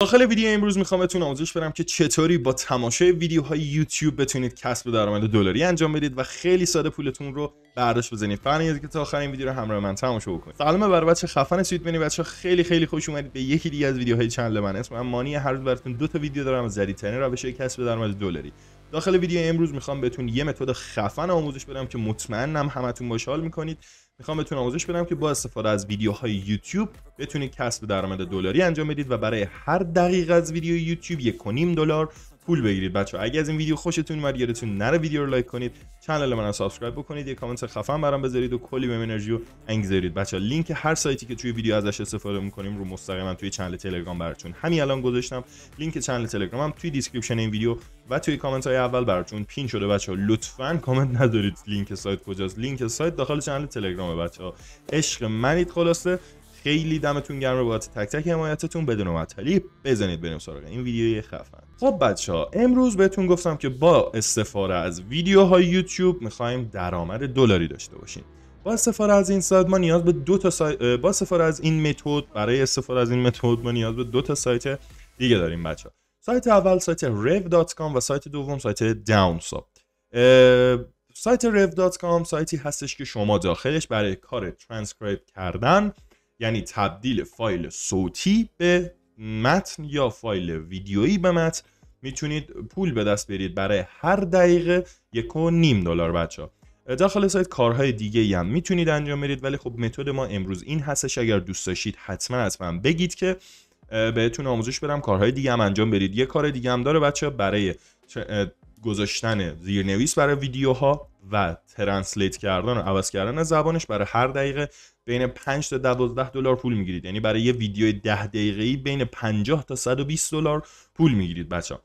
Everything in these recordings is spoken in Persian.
داخل ویدیو امروز میخوام بهتون آموزش بدم که چطوری با تماشای ویدیوهای یوتیوب بتونید کسب درآمد دلاری انجام بدید و خیلی ساده پولتون رو برداشت بزنید از که تا آخر این ویدیو رو همراه من تماشا بکنید سلام بر بچه خفن سویت بنی بچه خیلی خیلی خوش اومدید به یکی دیگه از ویدیوهای چنل من اسم من مانی هر روز براتون دو تا ویدیو دارم از جدیدترین روش کسب درآمد دلاری داخل ویدیو امروز میخوام بهتون یه متد خفن آموزش بدم که مطمئنم همتون باش حال میکنید میخوام بهتون آموزش بدم که با استفاده از ویدیوهای یوتیوب بتونید کسب درآمد دلاری انجام بدید و برای هر دقیقه از ویدیو یوتیوب کنیم دلار پول بگیرید بچه اگه از این ویدیو خوشتون اومد یادتون نره ویدیو رو لایک کنید کانال من رو سابسکرایب بکنید یه کامنت خفن برام بذارید و کلی به انرژی رو انگیزارید بچه لینک هر سایتی که توی ویدیو ازش استفاده میکنیم رو مستقیما توی چنل تلگرام براتون همین الان گذاشتم لینک چنل هم توی دیسکریپشن این ویدیو و توی کامنت های اول براتون پین شده بچه ها لطفا کامنت ندارید لینک سایت کجاست لینک سایت داخل چنل تلگرام بچه ها عشق منید خلاصه خیلی دمتون گرمه بابت تک تک حمایتتون بدون معطلی بزنید بریم سراغ این ویدیو خفن خب بچه ها امروز بهتون گفتم که با استفاده از ویدیوهای یوتیوب میخوایم درآمد دلاری داشته باشیم با استفاده از این سایت ما نیاز به دو تا سایت با استفاده از این متد برای استفاده از این متد ما نیاز به دو تا سایت دیگه داریم بچه ها. سایت اول سایت rev.com و سایت دوم سایت downsub سایت rev.com سایتی هستش که شما داخلش برای کار ترانسکریپت کردن یعنی تبدیل فایل صوتی به متن یا فایل ویدیویی به متن میتونید پول به دست برید برای هر دقیقه یک و نیم دلار بچه ها داخل سایت کارهای دیگه هم میتونید انجام بدید ولی خب متد ما امروز این هستش اگر دوست داشتید حتما حتما بگید که بهتون آموزش بدم کارهای دیگه هم انجام بدید یه کار دیگه هم داره بچه برای گذاشتن زیرنویس برای ویدیوها و ترنسلیت کردن و عوض کردن زبانش برای هر دقیقه بین 5 تا 12 دلار پول میگیرید یعنی برای یه ویدیو 10 دقیقه‌ای بین 50 تا 120 دلار پول میگیرید بچه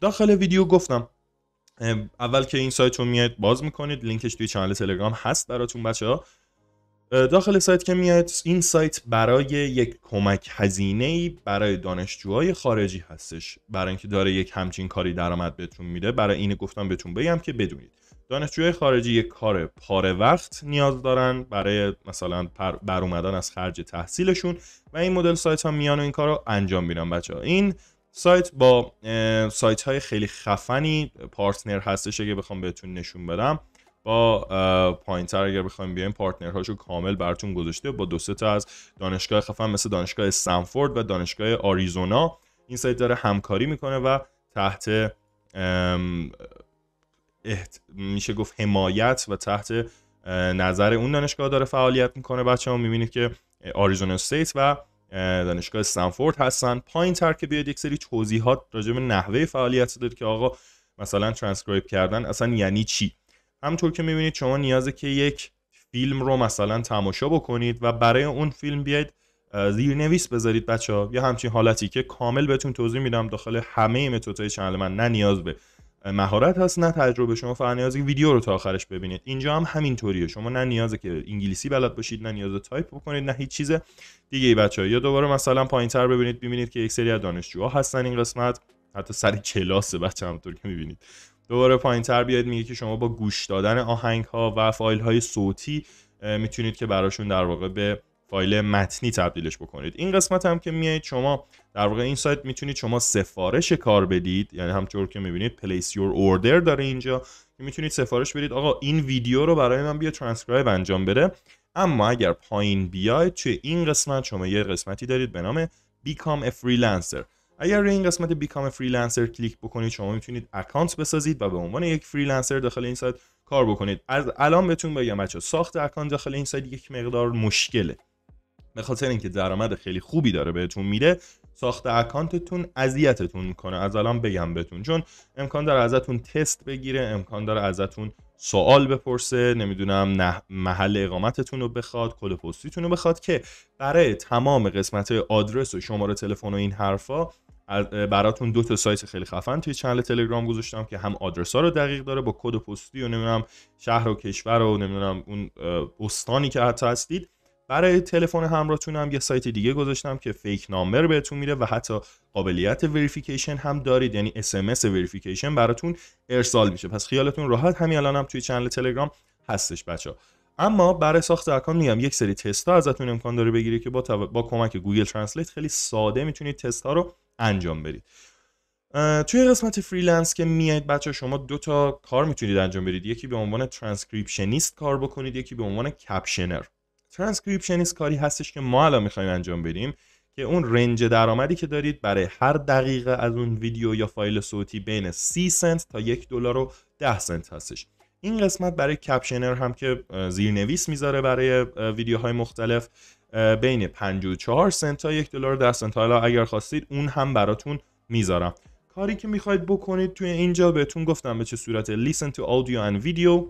داخل ویدیو گفتم اول که این سایت رو میاد باز میکنید لینکش توی کانال تلگرام هست براتون بچه ها داخل سایت که میاد این سایت برای یک کمک هزینه ای برای دانشجوهای خارجی هستش برای اینکه داره یک همچین کاری درآمد بهتون میده برای این گفتم بهتون بگم که بدونید دانشجوی خارجی یک کار پاره وقت نیاز دارن برای مثلا بر اومدن از خرج تحصیلشون و این مدل سایت ها میان و این کار رو انجام میدن بچه ها. این سایت با سایت های خیلی خفنی پارتنر هستش اگه بخوام بهتون نشون بدم با پاینتر اگر بخوایم بیایم هاشو کامل براتون گذاشته با دو تا از دانشگاه خفن مثل دانشگاه استنفورد و دانشگاه آریزونا این سایت داره همکاری میکنه و تحت میشه گفت حمایت و تحت نظر اون دانشگاه داره فعالیت میکنه بچه ها میبینید که آریزونا استیت و دانشگاه استنفورد هستن پایین تر که بیاد یک سری توضیحات راجع به نحوه فعالیت داد که آقا مثلا ترانسکرایب کردن اصلا یعنی چی همطور که میبینید شما نیازه که یک فیلم رو مثلا تماشا بکنید و برای اون فیلم بیاید زیرنویس بذارید بچه ها یا همچین حالتی که کامل بهتون توضیح میدم داخل همه متدهای چنل من نه نیاز به مهارت هست نه تجربه شما فقط نیازه که ویدیو رو تا آخرش ببینید اینجا هم همینطوریه شما نه نیازه که انگلیسی بلد باشید نه نیازه تایپ بکنید نه هیچ چیز دیگه ای بچه ها. یا دوباره مثلا تر ببینید ببینید که یک سری از دانشجوها هستن این قسمت حتی سر کلاس بچه همطور که میبینید دوباره پایین تر بیاید میگه که شما با گوش دادن آهنگ ها و فایل های صوتی میتونید که براشون در واقع به فایل متنی تبدیلش بکنید این قسمت هم که میایید شما در واقع این سایت میتونید شما سفارش کار بدید یعنی همطور که میبینید Place Your Order داره اینجا که میتونید سفارش بدید آقا این ویدیو رو برای من بیا ترانسکرایب انجام بده اما اگر پایین بیاید توی این قسمت شما یه قسمتی دارید به نام Become a Freelancer. اگر روی این قسمت a Freelancer کلیک بکنید شما میتونید اکانت بسازید و به عنوان یک فریلنسر داخل این سایت کار بکنید از الان بهتون بگم بچه ساخت اکانت داخل این سایت یک مقدار مشکله به خاطر اینکه درآمد خیلی خوبی داره بهتون میده ساخت اکانتتون اذیتتون میکنه از الان بگم بهتون چون امکان داره ازتون تست بگیره امکان داره ازتون سوال بپرسه نمیدونم نه محل اقامتتون رو بخواد کل پستیتون رو بخواد که برای تمام قسمت آدرس و شماره تلفن و این حرفا براتون دو تا سایت خیلی خفن توی چنل تلگرام گذاشتم که هم آدرس ها رو دقیق داره با کد پستی و نمیدونم شهر و کشور و نمیدونم اون استانی که حتی هستید برای تلفن همراهتون هم یه سایت دیگه گذاشتم که فیک نامبر بهتون میره و حتی قابلیت وریفیکیشن هم دارید یعنی اس ام وریفیکیشن براتون ارسال میشه پس خیالتون راحت همین الانم هم توی چنل تلگرام هستش بچه اما برای ساخت اکانت میگم یک سری تستا ازتون امکان داره بگیری که با, با کمک گوگل ترنسلیت خیلی ساده میتونید تست ها رو انجام بدید توی قسمت فریلنس که میایید بچه شما دو تا کار میتونید انجام بدید یکی به عنوان ترانسکریپشنیست کار بکنید یکی به عنوان کپشنر ترانسکریپشنیست کاری هستش که ما الان میخوایم انجام بدیم که اون رنج درآمدی که دارید برای هر دقیقه از اون ویدیو یا فایل صوتی بین 30 سنت تا یک دلار و 10 سنت هستش این قسمت برای کپشنر هم که زیرنویس میذاره برای ویدیوهای مختلف بین 54 سنت تا یک دلار 10 سنت حالا اگر خواستید اون هم براتون میذارم کاری که میخواید بکنید توی اینجا بهتون گفتم به چه صورت لیسن تو audio and ویدیو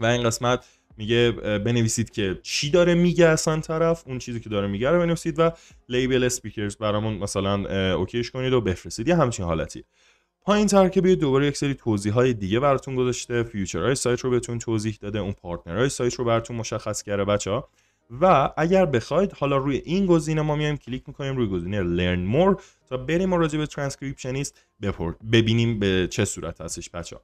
و این قسمت میگه بنویسید که چی داره میگه اصلا طرف اون چیزی که داره میگه رو بنویسید و لیبل اسپیکرز برامون مثلا اوکیش کنید و بفرستید یه همچین حالتی پایین تر که یه دوباره یک سری توضیح های دیگه براتون گذاشته های سایت رو بهتون توضیح داده اون های سایت رو براتون مشخص کرده بچه ها و اگر بخواید حالا روی این گزینه ما میایم کلیک میکنیم روی گزینه learn more تا بریم راجع به ترانسکریپشنیست ببینیم به چه صورت هستش بچه ها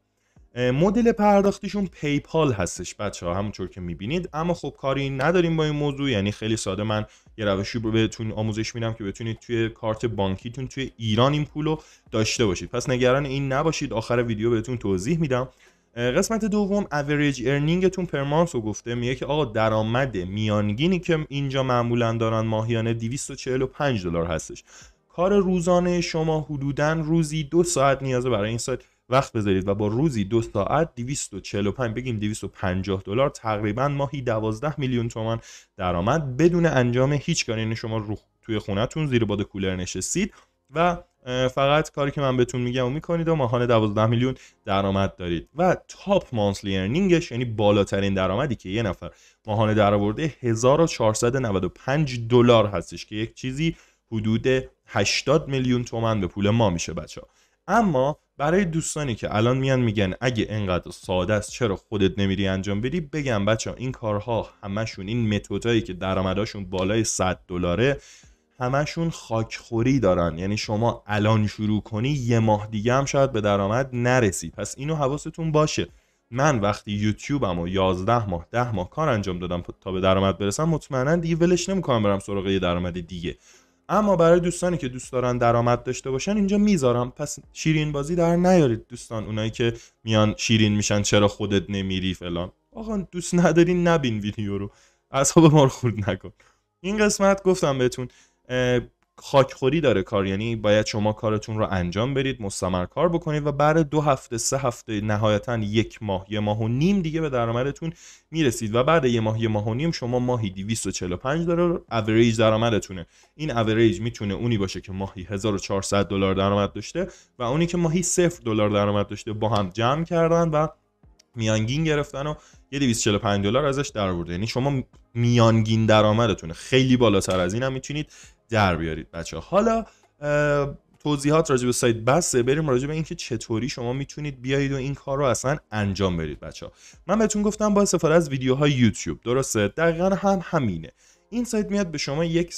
مدل پرداختیشون پیپال هستش بچه ها همونطور که میبینید اما خب کاری نداریم با این موضوع یعنی خیلی ساده من یه روشی رو بهتون آموزش میدم که بتونید توی کارت بانکیتون توی ایران این پول داشته باشید پس نگران این نباشید آخر ویدیو بهتون توضیح میدم قسمت دوم اوریج ارنینگتون پر رو گفته میگه که آقا درآمد میانگینی که اینجا معمولا دارن ماهیانه 245 دلار هستش کار روزانه شما حدودا روزی دو ساعت نیازه برای این سایت وقت بذارید و با روزی دو ساعت 245 بگیم 250 دلار تقریبا ماهی 12 میلیون تومان درآمد بدون انجام هیچ کاری یعنی شما رو توی خونهتون زیر باد کولر نشستید و فقط کاری که من بهتون میگم و میکنید و ماهانه 12 میلیون درآمد دارید و تاپ مانسلی ارنینگش یعنی بالاترین درآمدی که یه نفر ماهانه درآورده 1495 دلار هستش که یک چیزی حدود 80 میلیون تومن به پول ما میشه بچه اما برای دوستانی که الان میان میگن اگه انقدر ساده است چرا خودت نمیری انجام بدی بگم بچه این کارها همشون این متدایی که درآمدشون بالای 100 دلاره همشون خاکخوری دارن یعنی شما الان شروع کنی یه ماه دیگه هم شاید به درآمد نرسی پس اینو حواستون باشه من وقتی یوتیوبم و 11 ماه 10 ماه کار انجام دادم تا به درآمد برسم مطمئنا دیگه ولش نمیکنم برم سراغ یه درآمد دیگه اما برای دوستانی که دوست دارن درآمد داشته باشن اینجا میذارم پس شیرین بازی در نیارید دوستان اونایی که میان شیرین میشن چرا خودت نمیری فلان آقا دوست نداری نبین ویدیو رو اصلا ما رو خورد نکن این قسمت گفتم بهتون خاکخوری داره کار یعنی باید شما کارتون رو انجام برید مستمر کار بکنید و بعد دو هفته سه هفته نهایتا یک ماه یه ماه و نیم دیگه به درآمدتون میرسید و بعد یه ماه یه ماه و نیم شما ماهی 245 دلار اوریج درآمدتونه این اوریج میتونه اونی باشه که ماهی 1400 دلار درآمد داشته و اونی که ماهی 0 دلار درآمد داشته با هم جمع کردن و میانگین گرفتن و یه 245 دلار ازش در برده یعنی شما میانگین درآمدتونه خیلی بالاتر از این هم میتونید در بیارید بچه حالا توضیحات راجع به سایت بسه. بریم راجع به اینکه چطوری شما میتونید بیایید و این کار رو اصلا انجام بدید بچه ها من بهتون گفتم با استفاده از ویدیوهای یوتیوب درسته دقیقا هم همینه این سایت میاد به شما یک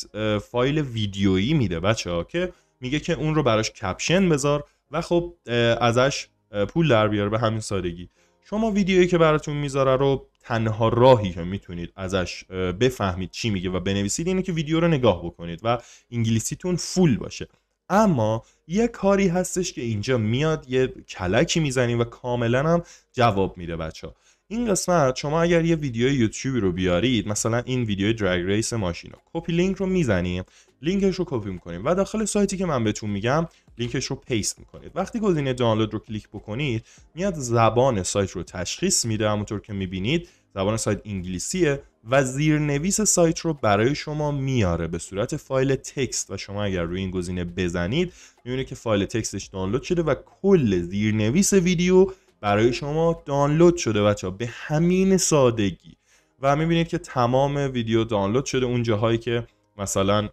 فایل ویدیویی میده بچه ها که میگه که اون رو براش کپشن بذار و خب ازش پول در بیاره به همین سادگی شما ویدیویی که براتون میذاره رو تنها راهی که میتونید ازش بفهمید چی میگه و بنویسید اینه که ویدیو رو نگاه بکنید و انگلیسیتون فول باشه اما یه کاری هستش که اینجا میاد یه کلکی میزنیم و کاملا هم جواب میده بچه ها این قسمت شما اگر یه ویدیو یوتیوبی رو بیارید مثلا این ویدیو درگ ریس ماشین رو کپی لینک رو میزنیم لینکش رو کپی میکنید و داخل سایتی که من بهتون میگم لینکش رو پیست میکنید وقتی گزینه دانلود رو کلیک بکنید میاد زبان سایت رو تشخیص میده همونطور که میبینید زبان سایت انگلیسیه و زیرنویس سایت رو برای شما میاره به صورت فایل تکست و شما اگر روی این گزینه بزنید میبینید که فایل تکستش دانلود شده و کل زیرنویس ویدیو برای شما دانلود شده بچه به همین سادگی و میبینید که تمام ویدیو دانلود شده اون جاهایی که مثلا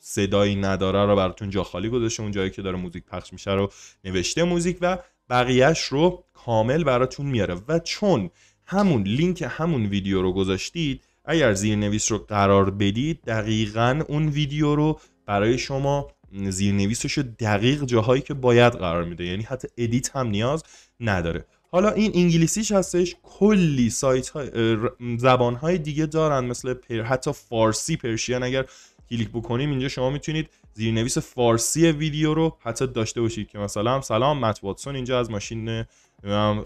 صدایی نداره رو براتون جا خالی گذاشته اون جایی که داره موزیک پخش میشه رو نوشته موزیک و بقیهش رو کامل براتون میاره و چون همون لینک همون ویدیو رو گذاشتید اگر زیرنویس رو قرار بدید دقیقا اون ویدیو رو برای شما زیرنویسش رو دقیق جاهایی که باید قرار میده یعنی حتی ادیت هم نیاز نداره حالا این انگلیسیش هستش کلی سایت های زبان های دیگه دارن مثل حتی فارسی پرشین اگر کلیک بکنیم اینجا شما میتونید زیرنویس فارسی ویدیو رو حتی داشته باشید که مثلا سلام مت واتسون اینجا از ماشین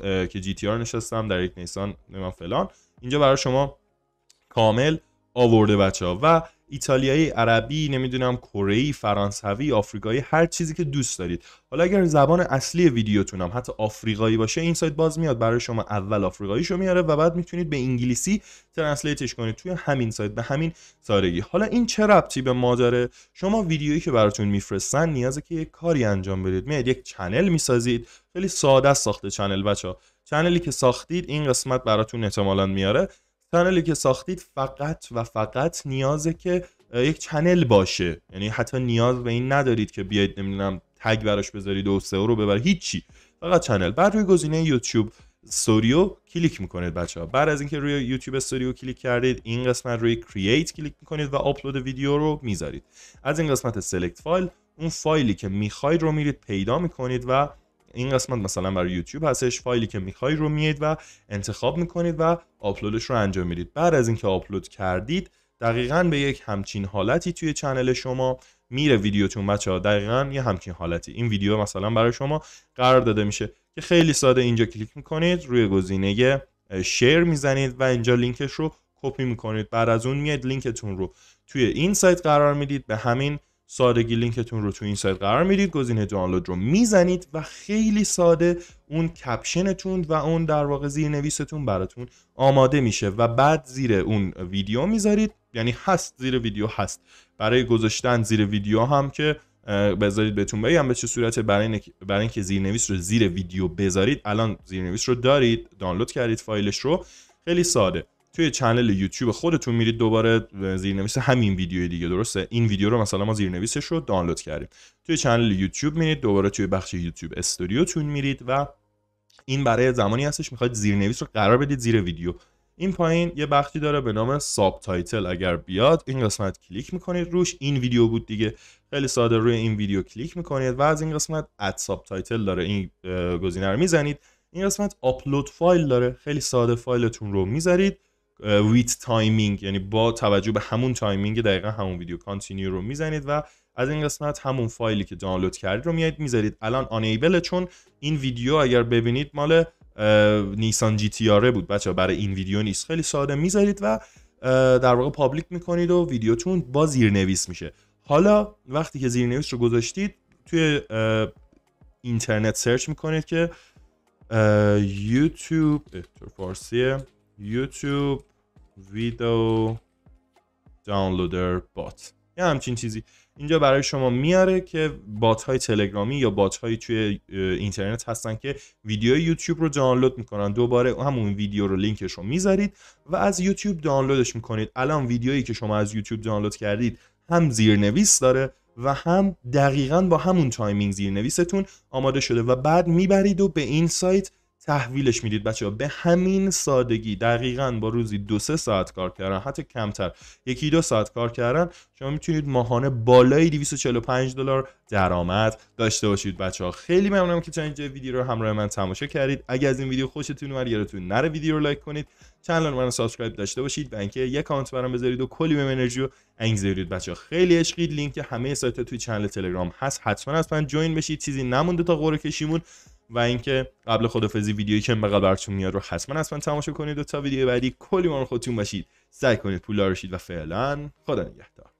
که جی تی آر نشستم در یک نیسان نمیدونم فلان اینجا برای شما کامل آورده بچه ها و ایتالیایی عربی نمیدونم کره فرانسوی آفریقایی، هر چیزی که دوست دارید حالا اگر زبان اصلی ویدیوتون هم حتی آفریقایی باشه این سایت باز میاد برای شما اول آفریقاییشو میاره و بعد میتونید به انگلیسی ترنسلیتش کنید توی همین سایت به همین سادگی حالا این چه ربطی به ما داره شما ویدیویی که براتون میفرستن نیازه که یک کاری انجام بدید میاد یک چنل میسازید خیلی ساده ساخته چنل بچا چنلی که ساختید این قسمت براتون احتمالا میاره کانالی که ساختید فقط و فقط نیازه که یک چنل باشه یعنی حتی نیاز به این ندارید که بیاید نمیدونم تگ براش بذارید و سئو رو ببرید هیچی فقط چنل بعد روی گزینه یوتیوب سوریو کلیک میکنید بچه ها بعد از اینکه روی یوتیوب استوریو کلیک کردید این قسمت روی کرییت کلیک میکنید و آپلود ویدیو رو میذارید از این قسمت سلکت فایل اون فایلی که میخواید رو میرید پیدا میکنید و این قسمت مثلا برای یوتیوب هستش فایلی که میخوای رو میید و انتخاب میکنید و آپلودش رو انجام میدید بعد از اینکه آپلود کردید دقیقا به یک همچین حالتی توی چنل شما میره ویدیوتون بچه ها دقیقا یه همچین حالتی این ویدیو مثلا برای شما قرار داده میشه که خیلی ساده اینجا کلیک میکنید روی گزینه شیر میزنید و اینجا لینکش رو کپی میکنید بعد از اون میاد لینکتون رو توی این سایت قرار میدید به همین سادگی لینکتون رو تو این سایت قرار میدید گزینه دانلود رو میزنید و خیلی ساده اون کپشنتون و اون در واقع زیرنویستون براتون آماده میشه و بعد زیر اون ویدیو میذارید یعنی هست زیر ویدیو هست برای گذاشتن زیر ویدیو هم که بذارید بهتون بگم به چه صورت برای اینکه برای اینکه زیرنویس رو زیر ویدیو بذارید الان زیرنویس رو دارید دانلود کردید فایلش رو خیلی ساده توی چنل یوتیوب خودتون میرید دوباره زیرنویس همین ویدیو دیگه درسته این ویدیو رو مثلا ما زیرنویسش رو دانلود کردیم توی چنل یوتیوب میرید دوباره توی بخش یوتیوب استودیوتون میرید و این برای زمانی هستش میخواید زیرنویس رو قرار بدید زیر ویدیو این پایین یه بخشی داره به نام ساب تایتل اگر بیاد این قسمت کلیک میکنید روش این ویدیو بود دیگه خیلی ساده روی این ویدیو کلیک میکنید و از این قسمت اد ساب تایتل داره این گزینه رو میزنید این قسمت آپلود فایل داره خیلی ساده فایلتون رو میذارید ویت تایمینگ یعنی با توجه به همون تایمینگ دقیقا همون ویدیو کانتینیو رو میزنید و از این قسمت همون فایلی که دانلود کردید رو میایید میذارید الان آنیبل چون این ویدیو اگر ببینید مال نیسان جی تی آره بود بچه برای این ویدیو نیست خیلی ساده میذارید و در واقع پابلیک میکنید و ویدیوتون با زیرنویس میشه حالا وقتی که زیرنویس رو گذاشتید توی اینترنت سرچ میکنید که یوتیوب یوتیوب ویدیو دانلودر بات یه همچین چیزی اینجا برای شما میاره که بات های تلگرامی یا بات توی اینترنت هستن که ویدیو یوتیوب رو دانلود میکنن دوباره همون ویدیو رو لینکش رو میذارید و از یوتیوب دانلودش میکنید الان ویدیویی که شما از یوتیوب دانلود کردید هم زیرنویس داره و هم دقیقا با همون تایمینگ زیرنویستون آماده شده و بعد میبرید و به این سایت تحویلش میدید بچه ها به همین سادگی دقیقا با روزی دو سه ساعت کار کردن حتی کمتر یکی دو ساعت کار کردن شما میتونید ماهانه بالای 245 دلار درآمد داشته باشید بچه ها خیلی ممنونم که تا اینجا ویدیو رو همراه من تماشا کردید اگر از این ویدیو خوشتون اومد یادتون نره ویدیو رو لایک کنید چنل من سابسکرایب داشته باشید و اینکه یک کامنت برام بذارید و کلی به انرژی رو انگیزه بچه ها خیلی عشقید لینک همه سایت توی چنل تلگرام هست حتما از من جوین بشید چیزی نمونده تا قرعه کشیمون و اینکه قبل خدافظی ویدیویی که انقدر براتون میاد رو حتما حتما تماشا کنید و تا ویدیو بعدی کلی رو خودتون باشید سعی کنید پول روشید و فعلا خدا نگهدار